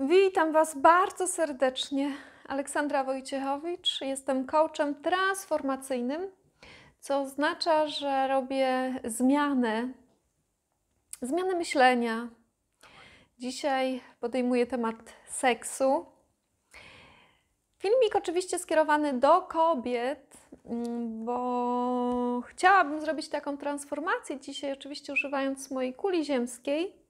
Witam Was bardzo serdecznie. Aleksandra Wojciechowicz. Jestem coachem transformacyjnym, co oznacza, że robię zmiany, zmiany myślenia. Dzisiaj podejmuję temat seksu. Filmik oczywiście skierowany do kobiet, mm, bo chciałabym zrobić taką transformację dzisiaj, oczywiście używając mojej kuli ziemskiej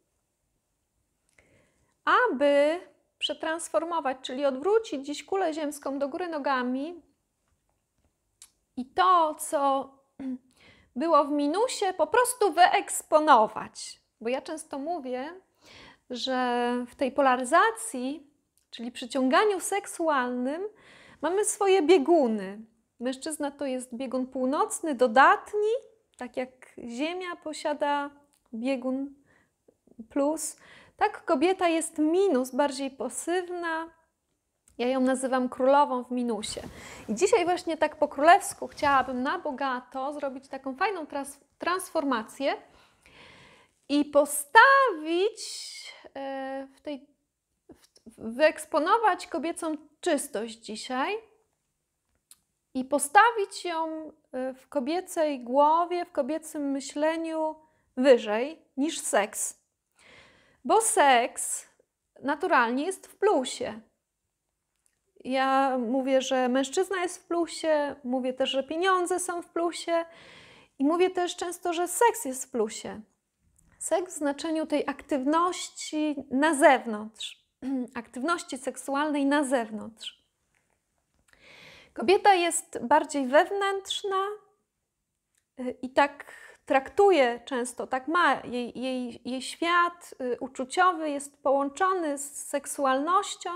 aby przetransformować, czyli odwrócić dziś kulę ziemską do góry nogami i to, co było w minusie, po prostu wyeksponować. Bo ja często mówię, że w tej polaryzacji, czyli przyciąganiu seksualnym, mamy swoje bieguny. Mężczyzna to jest biegun północny, dodatni, tak jak Ziemia posiada biegun plus, tak, kobieta jest minus, bardziej pasywna. Ja ją nazywam królową w minusie. I dzisiaj właśnie tak po królewsku chciałabym na bogato zrobić taką fajną trans transformację i postawić e, w tej wyeksponować kobiecą czystość dzisiaj i postawić ją e, w kobiecej głowie, w kobiecym myśleniu wyżej niż seks bo seks naturalnie jest w plusie. Ja mówię, że mężczyzna jest w plusie, mówię też, że pieniądze są w plusie i mówię też często, że seks jest w plusie. Seks w znaczeniu tej aktywności na zewnątrz, aktywności seksualnej na zewnątrz. Kobieta jest bardziej wewnętrzna y, i tak traktuje często, tak ma, jej, jej, jej świat y, uczuciowy jest połączony z seksualnością.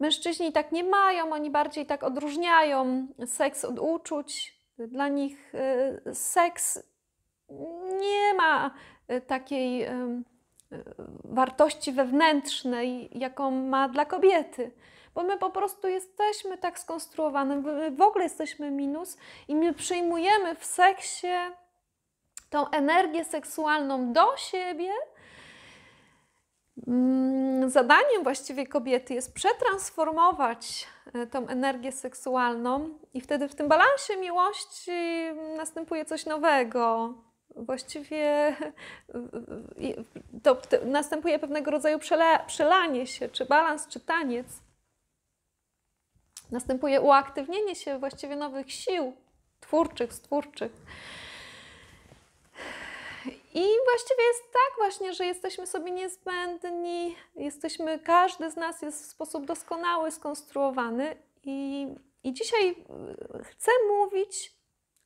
Mężczyźni tak nie mają, oni bardziej tak odróżniają seks od uczuć. Dla nich y, seks nie ma y, takiej wartości wewnętrznej, jaką ma dla kobiety. Bo my po prostu jesteśmy tak skonstruowani, my w ogóle jesteśmy minus i my przyjmujemy w seksie tą energię seksualną do siebie. Mm, zadaniem właściwie kobiety jest przetransformować e, tą energię seksualną, i wtedy w tym balansie miłości następuje coś nowego. Właściwie to, następuje pewnego rodzaju przele, przelanie się, czy balans, czy taniec. Następuje uaktywnienie się właściwie nowych sił twórczych, stwórczych. I właściwie jest tak właśnie, że jesteśmy sobie niezbędni, jesteśmy, każdy z nas jest w sposób doskonały skonstruowany i, i dzisiaj y, chcę mówić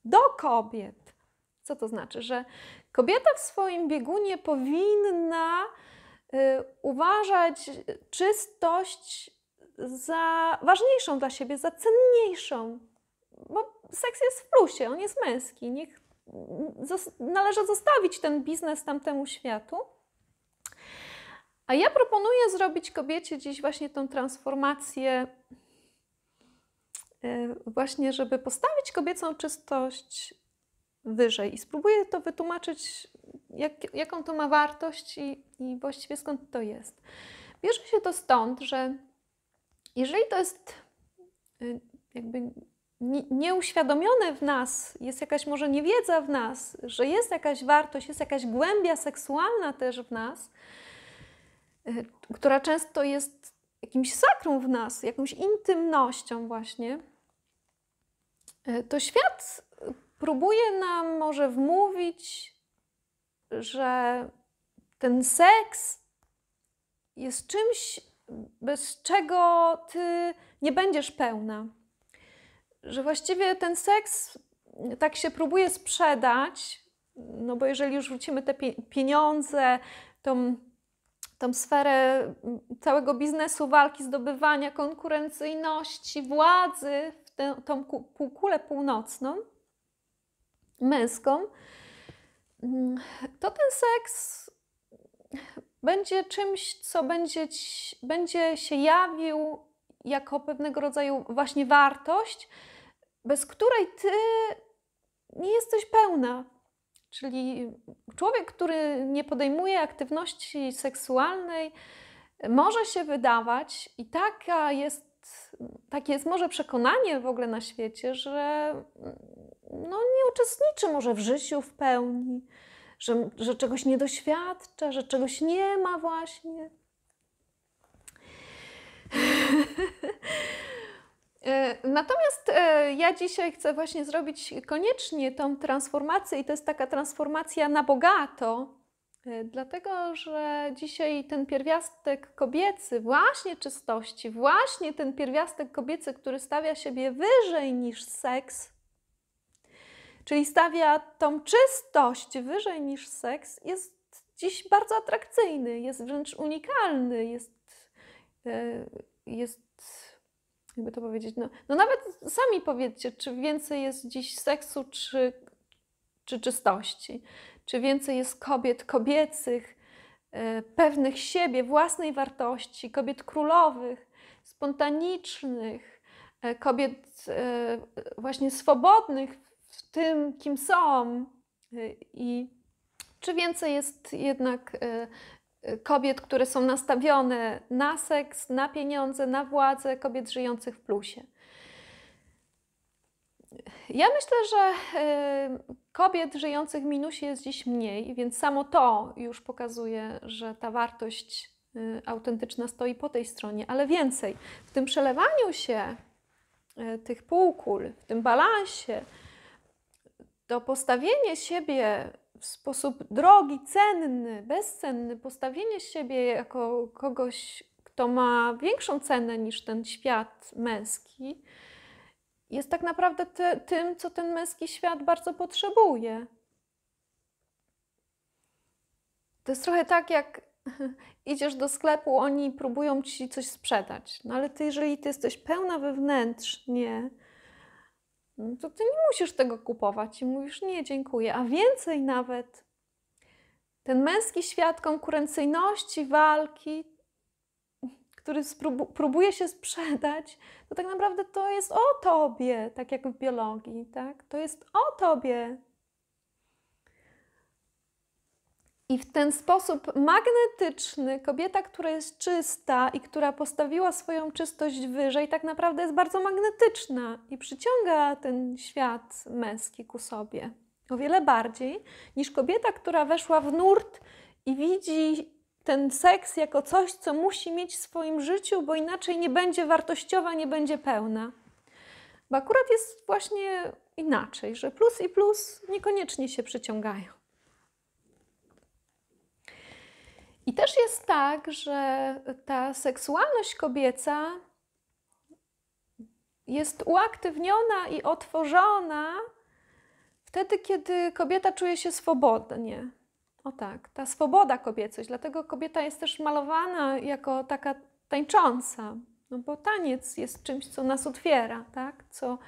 do kobiet. Co to znaczy? Że kobieta w swoim biegunie powinna y, uważać czystość za ważniejszą dla siebie, za cenniejszą, bo seks jest w plusie, on jest męski. Niech należy zostawić ten biznes tamtemu światu. A ja proponuję zrobić kobiecie dziś właśnie tą transformację, e, właśnie, żeby postawić kobiecą czystość wyżej. I spróbuję to wytłumaczyć, jak, jaką to ma wartość i, i właściwie skąd to jest. Bierze się to stąd, że jeżeli to jest e, jakby nieuświadomione w nas, jest jakaś może niewiedza w nas, że jest jakaś wartość, jest jakaś głębia seksualna też w nas, e, która często jest jakimś sakrum w nas, jakąś intymnością właśnie, e, to świat próbuje nam może wmówić, że ten seks jest czymś, bez czego ty nie będziesz pełna że właściwie ten seks tak się próbuje sprzedać, no bo jeżeli już wrócimy te pieniądze, tą, tą sferę całego biznesu, walki, zdobywania konkurencyjności, władzy w tę, tą półkulę północną, męską, to ten seks będzie czymś, co będzie, będzie się jawił jako pewnego rodzaju właśnie wartość, bez której ty nie jesteś pełna. Czyli człowiek, który nie podejmuje aktywności seksualnej, może się wydawać, i taka jest, takie jest może przekonanie w ogóle na świecie, że no, nie uczestniczy może w życiu w pełni, że, że czegoś nie doświadcza, że czegoś nie ma właśnie. E, natomiast e, ja dzisiaj chcę właśnie zrobić koniecznie tą transformację i to jest taka transformacja na bogato, e, dlatego że dzisiaj ten pierwiastek kobiecy, właśnie czystości, właśnie ten pierwiastek kobiecy, który stawia siebie wyżej niż seks, czyli stawia tą czystość wyżej niż seks, jest dziś bardzo atrakcyjny, jest wręcz unikalny, jest, jest jakby to powiedzieć, no, no nawet sami powiedzcie, czy więcej jest dziś seksu, czy, czy czystości, czy więcej jest kobiet kobiecych, e, pewnych siebie, własnej wartości, kobiet królowych, spontanicznych, e, kobiet e, właśnie swobodnych w tym, kim są i czy więcej jest jednak kobiet, które są nastawione na seks, na pieniądze, na władzę, kobiet żyjących w plusie. Ja myślę, że y, kobiet żyjących w minusie jest dziś mniej, więc samo to już pokazuje, że ta wartość y, autentyczna stoi po tej stronie, ale więcej. W tym przelewaniu się y, tych półkul, w tym balansie, to postawienie siebie w sposób drogi, cenny, bezcenny, postawienie siebie jako kogoś, kto ma większą cenę niż ten świat męski, jest tak naprawdę te, tym, co ten męski świat bardzo potrzebuje. To jest trochę tak, jak idziesz do sklepu, oni próbują ci coś sprzedać. No ale ty, jeżeli ty jesteś pełna wewnętrznie, no to ty nie musisz tego kupować. I mówisz, nie, dziękuję. A więcej nawet, ten męski świat konkurencyjności, walki, który próbuje się sprzedać, to tak naprawdę to jest o tobie, tak jak w biologii, tak? To jest o tobie, I w ten sposób magnetyczny kobieta, która jest czysta i która postawiła swoją czystość wyżej, tak naprawdę jest bardzo magnetyczna i przyciąga ten świat męski ku sobie. O wiele bardziej niż kobieta, która weszła w nurt i widzi ten seks jako coś, co musi mieć w swoim życiu, bo inaczej nie będzie wartościowa, nie będzie pełna. Bo akurat jest właśnie inaczej, że plus i plus niekoniecznie się przyciągają. I też jest tak, że ta seksualność kobieca jest uaktywniona i otworzona wtedy, kiedy kobieta czuje się swobodnie. O tak, ta swoboda kobiecość, dlatego kobieta jest też malowana jako taka tańcząca, no bo taniec jest czymś, co nas otwiera, tak? Co,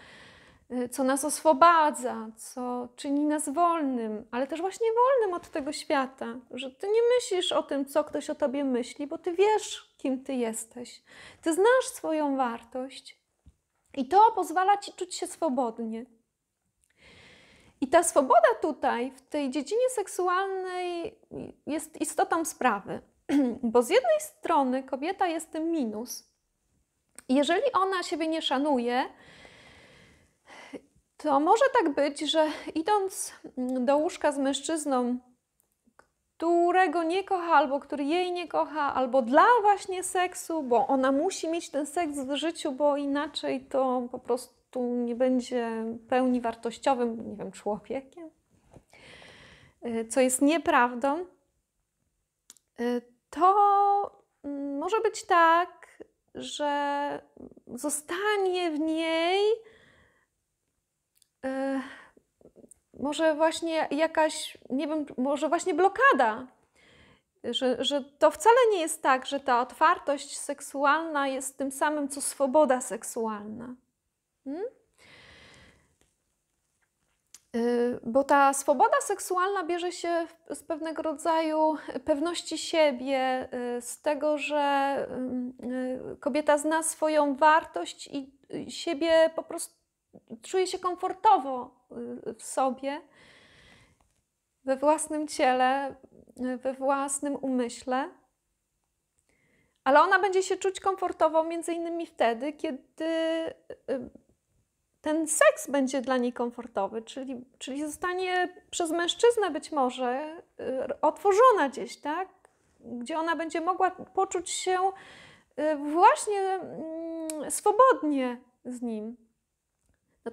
Y, co nas oswobadza, co czyni nas wolnym, ale też właśnie wolnym od tego świata, że ty nie myślisz o tym, co ktoś o tobie myśli, bo ty wiesz, kim ty jesteś. Ty znasz swoją wartość i to pozwala ci czuć się swobodnie. I ta swoboda tutaj, w tej dziedzinie seksualnej, jest istotą sprawy, bo z jednej strony kobieta jest tym minus. Jeżeli ona siebie nie szanuje, to może tak być, że idąc mm, do łóżka z mężczyzną, którego nie kocha, albo który jej nie kocha, albo dla właśnie seksu, bo ona musi mieć ten seks w życiu, bo inaczej to po prostu nie będzie pełni wartościowym, nie wiem, człowiekiem, y, co jest nieprawdą, y, to mm, może być tak, że zostanie w niej może właśnie jakaś, nie wiem, może właśnie blokada, że, że to wcale nie jest tak, że ta otwartość seksualna jest tym samym, co swoboda seksualna. Hmm? Y, bo ta swoboda seksualna bierze się z pewnego rodzaju pewności siebie, y, z tego, że y, kobieta zna swoją wartość i siebie po prostu czuję się komfortowo y, w sobie, we własnym ciele, we własnym umyśle. Ale ona będzie się czuć komfortowo między innymi wtedy, kiedy y, ten seks będzie dla niej komfortowy, czyli, czyli zostanie przez mężczyznę być może y, otworzona gdzieś, tak? Gdzie ona będzie mogła poczuć się właśnie mm, swobodnie z nim.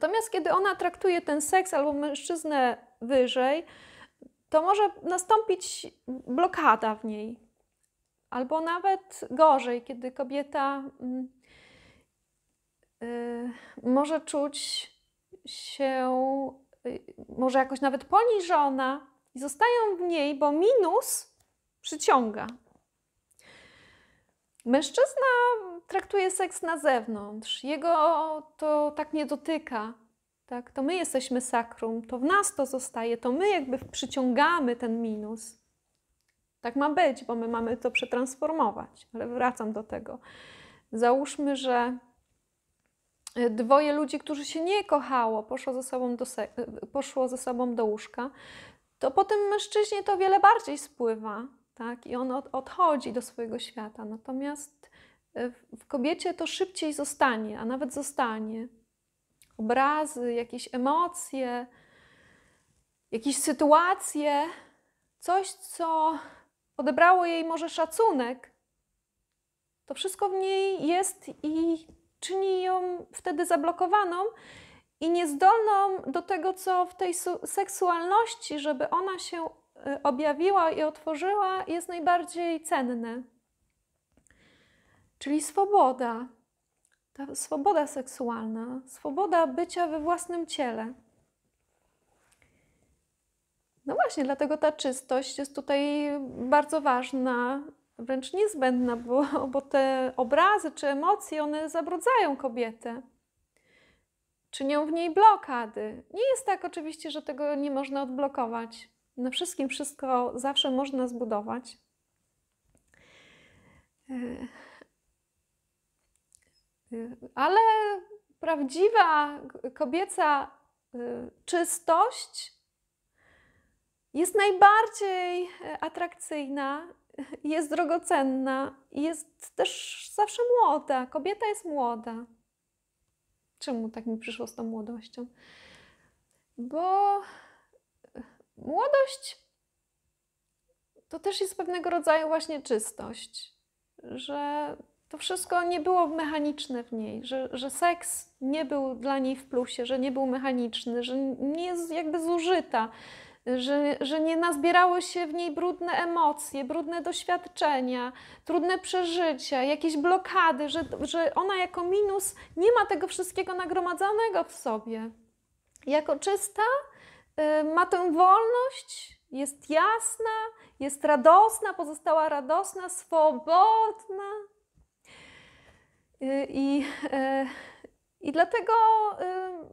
Natomiast kiedy ona traktuje ten seks albo mężczyznę wyżej, to może nastąpić blokada w niej. Albo nawet gorzej, kiedy kobieta yy, może czuć się, yy, może jakoś nawet poniżona i zostają w niej, bo minus przyciąga. Mężczyzna traktuje seks na zewnątrz, jego to tak nie dotyka. Tak? To my jesteśmy sakrum, to w nas to zostaje, to my jakby przyciągamy ten minus. Tak ma być, bo my mamy to przetransformować. Ale wracam do tego. Załóżmy, że e, dwoje ludzi, którzy się nie kochało, poszło ze sobą do, e, poszło ze sobą do łóżka, to po tym mężczyźnie to wiele bardziej spływa, tak? I on odchodzi do swojego świata. Natomiast e, w kobiecie to szybciej zostanie, a nawet zostanie. Obrazy, jakieś emocje, jakieś sytuacje, coś, co odebrało jej może szacunek, to wszystko w niej jest i czyni ją wtedy zablokowaną i niezdolną do tego, co w tej seksualności, żeby ona się Y, objawiła i otworzyła, jest najbardziej cenny. Czyli swoboda, ta swoboda seksualna, swoboda bycia we własnym ciele. No właśnie, dlatego ta czystość jest tutaj bardzo ważna, wręcz niezbędna, bo, bo te obrazy czy emocje, one zabrudzają kobietę. Czynią w niej blokady. Nie jest tak oczywiście, że tego nie można odblokować na wszystkim wszystko zawsze można zbudować. E, e, ale prawdziwa kobieca e, czystość jest najbardziej atrakcyjna, jest drogocenna i jest też zawsze młoda. Kobieta jest młoda. Czemu tak mi przyszło z tą młodością? Bo młodość to też jest pewnego rodzaju właśnie czystość, że to wszystko nie było mechaniczne w niej, że, że seks nie był dla niej w plusie, że nie był mechaniczny, że nie jest jakby zużyta, że, że nie nazbierały się w niej brudne emocje, brudne doświadczenia, trudne przeżycia, jakieś blokady, że, że ona jako minus nie ma tego wszystkiego nagromadzonego w sobie. Jako czysta, Y, ma tę wolność, jest jasna, jest radosna, pozostała radosna, swobodna. Y, I, y, i dlatego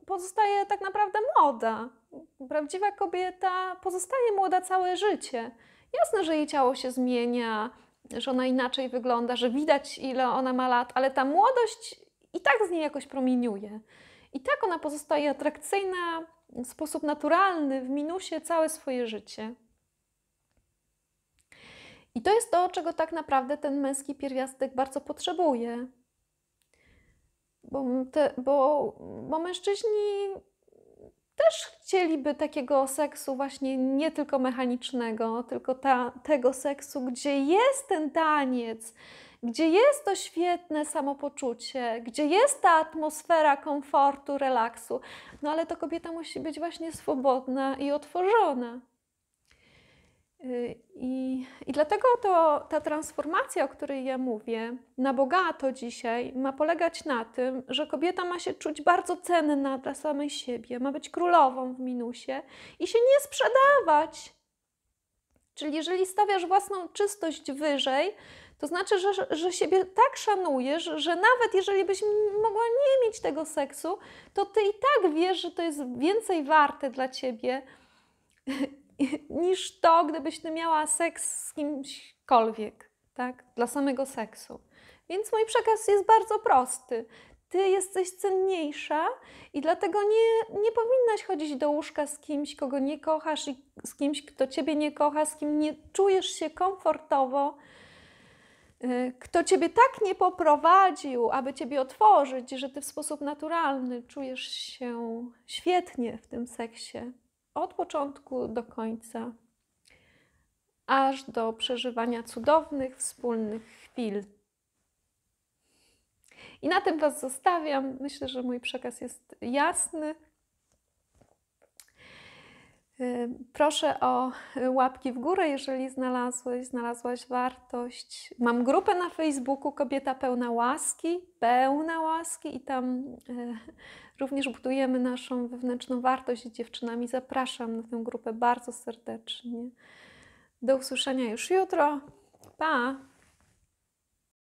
pozostaje tak naprawdę młoda. Prawdziwa kobieta pozostaje młoda całe życie. Jasne, że jej ciało się zmienia, że ona inaczej wygląda, że widać ile ona ma lat, ale ta młodość i tak z niej jakoś promieniuje. I tak ona pozostaje atrakcyjna, w sposób naturalny, w minusie całe swoje życie. I to jest to, czego tak naprawdę ten męski pierwiastek bardzo potrzebuje. Bo, te, bo, bo mężczyźni też chcieliby takiego seksu, właśnie nie tylko mechanicznego, tylko ta, tego seksu, gdzie jest ten taniec, gdzie jest to świetne samopoczucie, gdzie jest ta atmosfera komfortu, relaksu. No ale to kobieta musi być właśnie swobodna i otworzona. Y, I, I, dlatego to, ta transformacja, o której ja mówię, na bogato dzisiaj ma polegać na tym, że kobieta ma się czuć bardzo cenna dla samej siebie, ma być królową w minusie i się nie sprzedawać. Czyli jeżeli stawiasz własną czystość wyżej, to znaczy, że, że siebie tak szanujesz, że nawet jeżeli byś mogła nie mieć tego seksu, to ty i tak wiesz, że to jest więcej warte dla ciebie niż to, gdybyś ty miała seks z kimśkolwiek, tak? Dla samego seksu. Więc mój przekaz jest bardzo prosty. Ty jesteś cenniejsza i dlatego nie, nie powinnaś chodzić do łóżka z kimś, kogo nie kochasz i z kimś, kto ciebie nie kocha, z kim nie czujesz się komfortowo Y, kto ciebie tak nie poprowadził, aby ciebie otworzyć, że ty w sposób naturalny czujesz się świetnie w tym seksie od początku do końca, aż do przeżywania cudownych, wspólnych chwil. I na tym Was zostawiam. Myślę, że mój przekaz jest jasny. Y, proszę o y, łapki w górę, jeżeli znalazłeś, znalazłaś wartość. Mam grupę na Facebooku Kobieta Pełna Łaski, pełna łaski i tam y, również budujemy naszą wewnętrzną wartość z dziewczynami. Zapraszam na tę grupę bardzo serdecznie. Do usłyszenia już jutro. Pa!